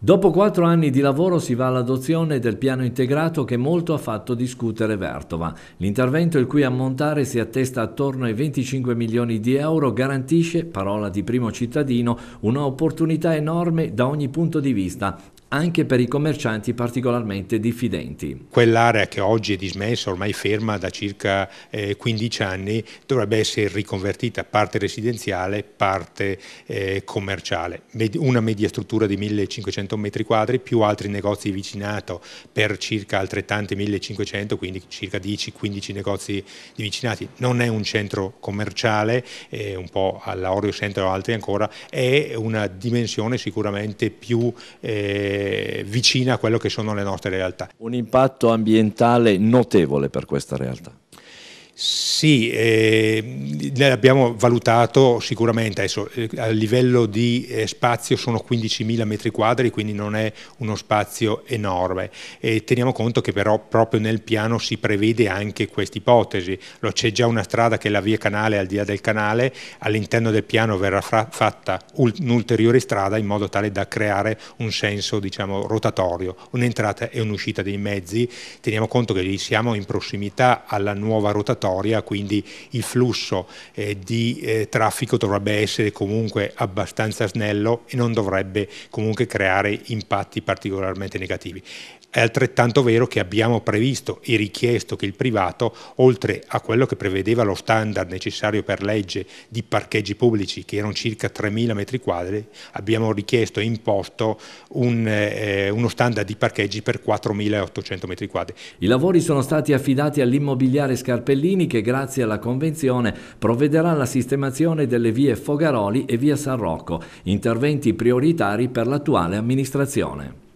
Dopo quattro anni di lavoro si va all'adozione del piano integrato che molto ha fatto discutere Vertova. L'intervento, il cui ammontare si attesta attorno ai 25 milioni di euro, garantisce, parola di primo cittadino, un'opportunità enorme da ogni punto di vista, anche per i commercianti particolarmente diffidenti. Quell'area che oggi è dismessa, ormai ferma da circa 15 eh, anni, dovrebbe essere riconvertita parte residenziale, parte eh, commerciale. Una media struttura di 1500 metri quadri più altri negozi di vicinato per circa altrettanti 1500, quindi circa 10-15 negozi di vicinati. Non è un centro commerciale, un po' alla Oreo Center o altri ancora, è una dimensione sicuramente più... Eh, vicina a quello che sono le nostre realtà. Un impatto ambientale notevole per questa realtà. Sì, eh, abbiamo valutato sicuramente, adesso eh, a livello di eh, spazio sono 15.000 metri quadri, quindi non è uno spazio enorme. E teniamo conto che però proprio nel piano si prevede anche questa ipotesi. C'è già una strada che è la via canale al di là del canale, all'interno del piano verrà fatta un'ulteriore strada in modo tale da creare un senso diciamo, rotatorio, un'entrata e un'uscita dei mezzi. Teniamo conto che lì siamo in prossimità alla nuova rotatoria storia, quindi il flusso eh, di eh, traffico dovrebbe essere comunque abbastanza snello e non dovrebbe comunque creare impatti particolarmente negativi. È altrettanto vero che abbiamo previsto e richiesto che il privato, oltre a quello che prevedeva lo standard necessario per legge di parcheggi pubblici, che erano circa 3.000 metri quadri, abbiamo richiesto e imposto un, eh, uno standard di parcheggi per 4.800 metri quadri. I lavori sono stati affidati all'immobiliare Scarpellini che grazie alla convenzione provvederà alla sistemazione delle vie Fogaroli e via San Rocco, interventi prioritari per l'attuale amministrazione.